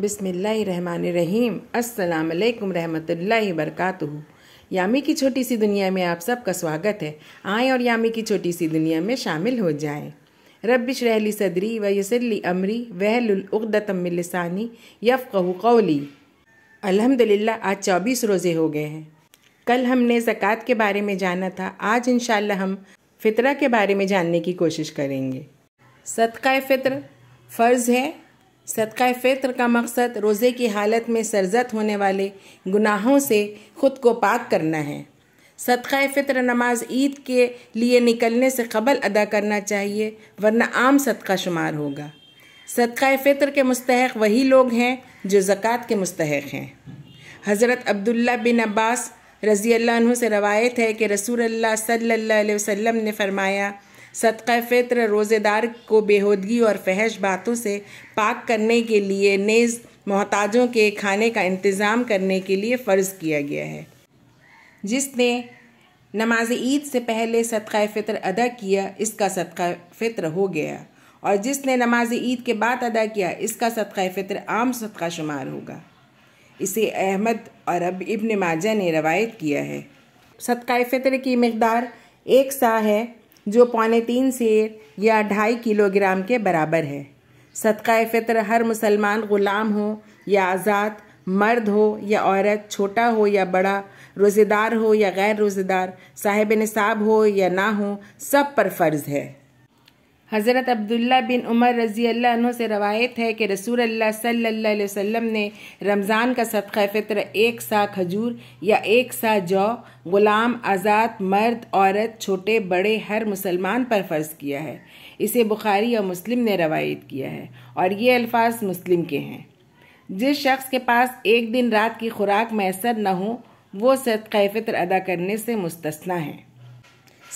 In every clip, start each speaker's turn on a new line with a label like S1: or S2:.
S1: बिसमीम असलकम रहमतुल्ला बरकत यामी की छोटी सी दुनिया में आप सबका स्वागत है आएँ और यामी की छोटी सी दुनिया में शामिल हो जाए रबिश रहली सदरी व यसली अमरी वहलतमिलसानी यफ़ कौली अल्हम्दुलिल्लाह आज चौबीस रोज़े हो गए हैं कल हमने ज़क़़त के बारे में जाना था आज इन हम फ़ितरा के बारे में जानने की कोशिश करेंगे सदका फ़ितर फ़र्ज़ है सदका फितर का मकसद रोज़े की हालत में सरजत होने वाले गुनाहों से खुद को पाक करना है सदका फितर नमाज ईद के लिए निकलने से कबल अदा करना चाहिए वरना आम सदका शुमार होगा सदका फ़ितर के मुस्तक वही लोग हैं जो ज़क़़त के मुस्तक हैं हज़रत अब्दुल्ला बिन अब्बास रज़ी अल्लाह से रवायत है कि रसूल अल्लाह सल्लल्लाहु ने फरमाया सदक़ फ़ित्र रोज़ेदार को बेहदगी और फहश बातों से पाक करने के लिए नेज़ मोहताजों के खाने का इंतज़ाम करने के लिए फ़र्ज़ किया गया है जिसने नमाज ईद से पहले सदक़ फ़ित्र अदा किया इसका सदक़ फ़ित्र हो गया और जिसने नमाज ईद के बाद अदा किया इसका सदक़ फ़ित्र आम सदका शुमार होगा इसे अहमद और अब इब्न माजा ने रवायत किया है सदक़ फ़ित्र की मकदार एक सा है जो पौने तीन शेर या ढाई किलोग्राम के बराबर है सदका फितर हर मुसलमान ग़ुलाम हो या आज़ाद मर्द हो या औरत छोटा हो या बड़ा रोज़ेदार हो या गैर रोज़ेदार साहिब नसाब हो या ना हो सब पर फ़र्ज़ है हज़रत अब्दुल्ला बिन उमर रज़ी अल्लाह से रवायत है कि रसूल अल्लाह सल्लल्लाहु अलैहि वसल्लम ने रमज़ान का सदक़ फ़ितर एक सा खजूर या एक सा जौ ग़ुलाम आज़ाद मर्द औरत छोटे बड़े हर मुसलमान पर फ़र्ज़ किया है इसे बुखारी और मुस्लिम ने रवायत किया है और ये अल्फाज मुस्लिम के हैं जिस शख्स के पास एक दिन रात की खुराक मैसर न हो वो सदक़ फ़ित्र अदा करने से मुस्तना है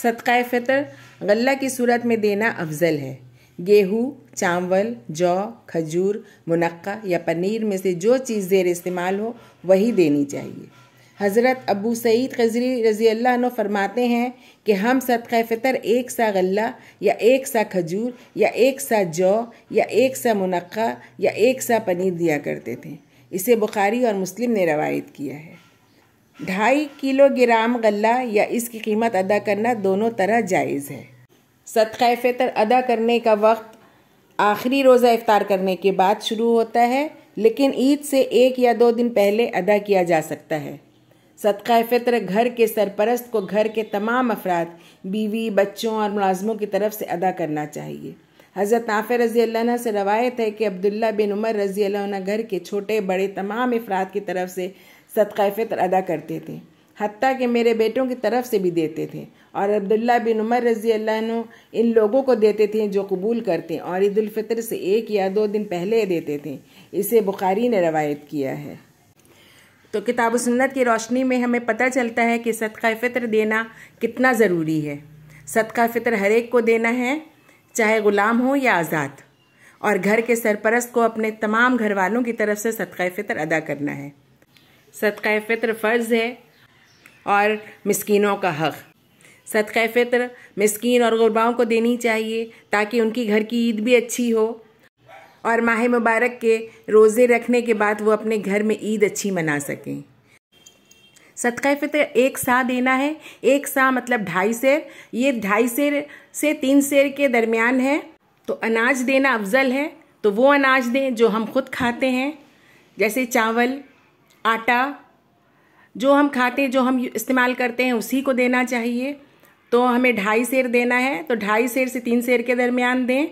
S1: सदका फ़ितर गल्ला की सूरत में देना अफजल है गेहूँ चावल जौ खजूर मुनक्का या पनीर में से जो चीज़ देर इस्तेमाल हो वही देनी चाहिए हज़रत अबू सईद खजरी रज़ी अल्लाह फरमाते हैं कि हम सदका फ़ितर एक सा गल्ला या एक सा खजूर या एक सा जौ या एक सा मुनक्का या एक सा पनीर दिया करते थे इसे बुखारी और मुस्लिम ने रवायत किया है ढाई किलोग्राम गला या इसकी कीमत अदा करना दोनों तरह जायज़ है सदका फ़ितर अदा करने का वक्त आखिरी रोज़ा इफ्तार करने के बाद शुरू होता है लेकिन ईद से एक या दो दिन पहले अदा किया जा सकता है सदका फ़ितर घर के सरपरस्त को घर के तमाम अफराद बीवी बच्चों और मुलाजमों की तरफ से अदा करना चाहिए हज़रत नाफे रज़ी अल्लाह से रवायत है कि अब्दुल्ला बिन उमर रज़ी अल्लाह घर के छोटे बड़े तमाम अफराद की तरफ से सदका फ़ितर अदा करते थे हती कि मेरे बेटों की तरफ से भी देते थे और अब्दुल्ला बिन उमर रजी अल्लाह इन लोगों को देते थे जो कबूल करते और ईदालफ़ितर से एक या दो दिन पहले देते थे इसे बुखारी ने रवायत किया है तो किताब सुन्नत की रोशनी में हमें पता चलता है कि सदका फ़ितर देना कितना ज़रूरी है सदका फ़ितर हर एक को देना है चाहे ग़ुलाम हो या आज़ाद और घर के सरपरस्त को अपने तमाम घर वालों की तरफ से सदका फ़ितर अदा करना है सदक़ फ़ितर फ़र्ज़ है और मस्किनों का हक़ सदक़ फ़ितर मस्किन और गुरबाओं को देनी चाहिए ताकि उनकी घर की ईद भी अच्छी हो और माह मुबारक के रोज़े रखने के बाद वो अपने घर में ईद अच्छी मना सकें सदका फितर एक सा देना है एक सा मतलब ढाई शेर ये ढाई शेर से तीन शेर के दरमियान है तो अनाज देना अफजल है तो वो अनाज दें जो हम खुद खाते हैं जैसे चावल आटा जो हम खाते हैं जो हम इस्तेमाल करते हैं उसी को देना चाहिए तो हमें ढाई शेर देना है तो ढाई शेर से तीन शेर के दरमियान दें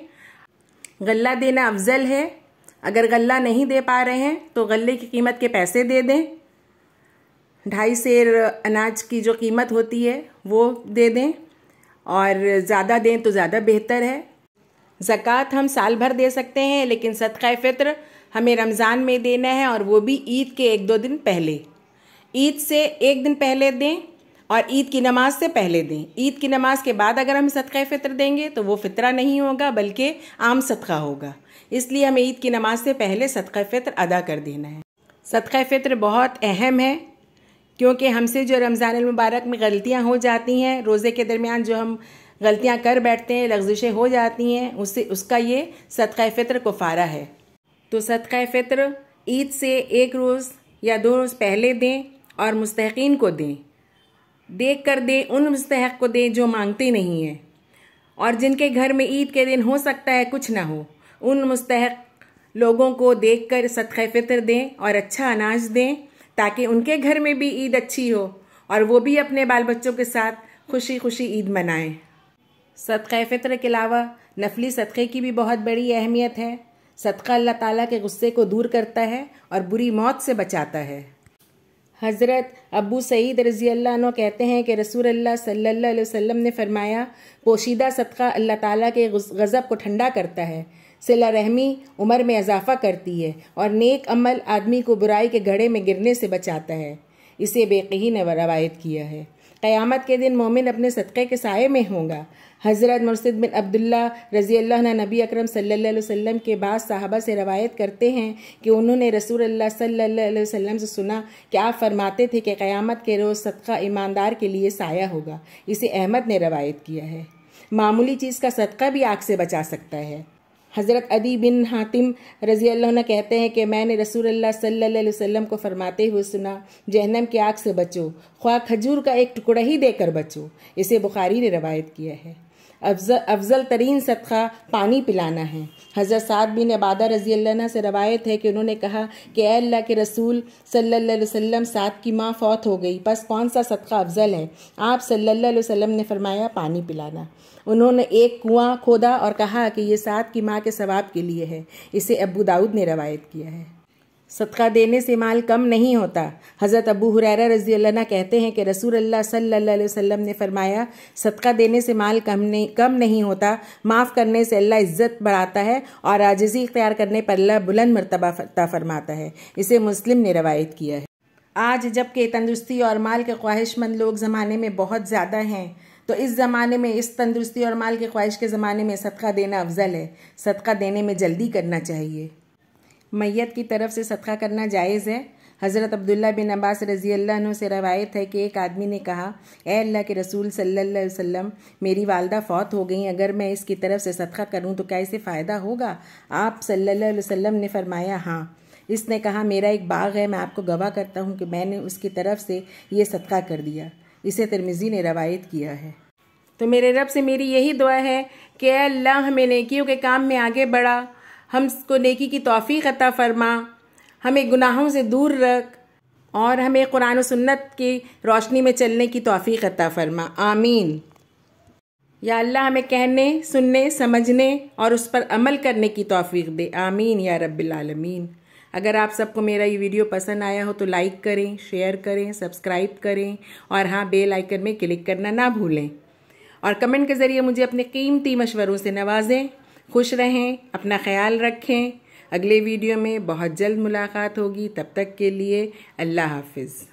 S1: गल्ला देना अफजल है अगर गला नहीं दे पा रहे हैं तो गल्ले की कीमत के पैसे दे दें ढाई शेर अनाज की जो कीमत होती है वो दे दें और ज़्यादा दें तो ज़्यादा बेहतर है ज़क़़त हम साल भर दे सकते हैं लेकिन सदक़ फ़ित्र हमें रमज़ान में देना है और वो भी ईद के एक दो दिन पहले ईद से एक दिन पहले दें और ईद की नमाज से पहले दें ईद की नमाज के बाद अगर हम सदक़ फ़ितर देंगे तो वो फ़ितरा नहीं होगा बल्कि आम सदका होगा इसलिए हमें ईद की नमाज से पहले सदक़ फ़ितर अदा कर देना है सदक़ फ़ितर बहुत अहम है क्योंकि हमसे जो रमज़ान मुबारक में गलतियाँ हो जाती हैं रोज़े के दरमियान जो हम गलतियाँ कर बैठते हैं लफ्जिशें हो जाती हैं उससे उसका ये सदक़ फ़ितर कुफारा है तो सदक़ फितर ईद से एक रोज़ या दो रोज़ पहले दें और मुस्तकिन को दें देख कर दें उन मुस्तक को दें जो मांगते नहीं हैं और जिनके घर में ईद के दिन हो सकता है कुछ ना हो उन मुस्तक लोगों को देख कर सदक़ फ़ितर दें और अच्छा अनाज दें ताकि उनके घर में भी ईद अच्छी हो और वो भी अपने बाल बच्चों के साथ खुशी खुशी ईद मनाएं सदक़ फ़ितर के अलावा नफली सदक़े की भी बहुत बड़ी अहमियत है सदका अल्लाह ताला के गुस्से को दूर करता है और बुरी मौत से बचाता है हज़रत अबू सईद रज़ी अल्लाह कहते हैं कि रसूल अल्लाह सल्लल्लाहु अलैहि वसल्लम ने फरमाया पोशीदा सदका अल्लाह ताला के गज़ब को ठंडा करता है सिला रहमी उम्र में इजाफा करती है और नेक अमल आदमी को बुराई के घड़े में गिरने से बचाता है इसे बेकही ने रवायत किया है क़यामत के दिन मोमिन अपने सदक़े के साय में होगा हज़रत मुर्सद बिन अब्दुल्ला रज़ी अल्लाह नबी अक्रम सल्लल्लाहु के बाद साहबा से रवायत करते हैं कि उन्होंने रसूल अल्लाह सल्लल्लाहु वसल्लम से सुना कि आप फरमाते थे कि क़यामत के रोज़ सदका ईमानदार के लिए साया होगा इसे अहमद ने रवायत किया है मामूली चीज़ का सदका भी आग से बचा सकता है हज़रत अदी बिन हातिम रज़ी अल्लाह ने कहते हैं कि मैंने रसूल सल्लल्लाहु वसल्लम को फरमाते हुए सुना जहनम की आग से बचो ख्वा खजूर का एक टुकड़ा ही देकर बचो इसे बुखारी ने रवायत किया है अफजल अफजल तरीन सदका पानी पिलाना है हज़रत साद बिन अबादा रजी अल्लाह से रवायत है कि उन्होंने कहा कि अल्लाह के रसूल सल्लल्लाहु अलैहि वसल्लम साद की माँ फौत हो गई बस कौन सा सदका अफजल है आप सल्लल्लाहु अलैहि वसल्लम ने फरमाया पानी पिलाना उन्होंने एक कुआं खोदा और कहा कि यह साद की माँ के सवाब के लिए है इसे अबू दाऊद ने रवायत किया है सदका देने से माल कम नहीं होता हज़रत अबू हुरैरा रजी अल्लाह कहते हैं कि रसूल अल्लाह सल्लल्लाहु अलैहि वसल्लम ने फरमाया सदका देने से माल कम नहीं कम नहीं होता माफ़ करने से अल्लाह इज़्ज़त बढ़ाता है और आजजी इख्तियार करने पर अल्लाह बुलंद मरतबा फरमाता है इसे मुस्लिम ने रवायत किया है आज जबकि तंदुरुस्ती और माल के ख्वाहिशमंद लोग ज़माने में बहुत ज़्यादा हैं तो इस ज़माने में इस तंदुरुस्ती और माल के ख्वाहिश के ज़माने में सदका देना अफजल है सदका देने में जल्दी करना चाहिए मैयत की तरफ से सदका करना जायज़ है हज़रत अब्दुल्ला बिन अब्बास रजी अल्लाह से रवायत है कि एक आदमी ने कहा ए अल्लाह के रसूल सल्लल्लाहु अलैहि वसल्लम मेरी वालदा फ़ौत हो गई अगर मैं इसकी तरफ से सदका करूं तो क्या इसे फ़ायदा होगा आप सल्लल्लाहु अलैहि वसल्लम ने फरमाया हाँ इसने कहा मेरा एक बाग है मैं आपको गवाह करता हूँ कि मैंने उसकी तरफ से ये सदका कर दिया इसे तिरमिज़ी ने रवायत किया है तो मेरे रब से मेरी यही दुआ है कि अल्लाह हमें नेकियों के काम में आगे बढ़ा हमको नेकी की तोफ़ी अता फरमा हमें गुनाहों से दूर रख और हमें कुरान सुन्नत की रोशनी में चलने की तोफ़ी अता फरमा आमीन या अल्लाह हमें कहने सुनने समझने और उस पर अमल करने की तोफ़ी दे आमीन या रबालमीन अगर आप सबको मेरा ये वीडियो पसंद आया हो तो लाइक करें शेयर करें सब्सक्राइब करें और हाँ बेल आइकन में क्लिक करना ना भूलें और कमेंट के ज़रिए मुझे अपने कीमती मशवरों से नवाजें खुश रहें अपना ख्याल रखें अगले वीडियो में बहुत जल्द मुलाकात होगी तब तक के लिए अल्लाह हाफिज़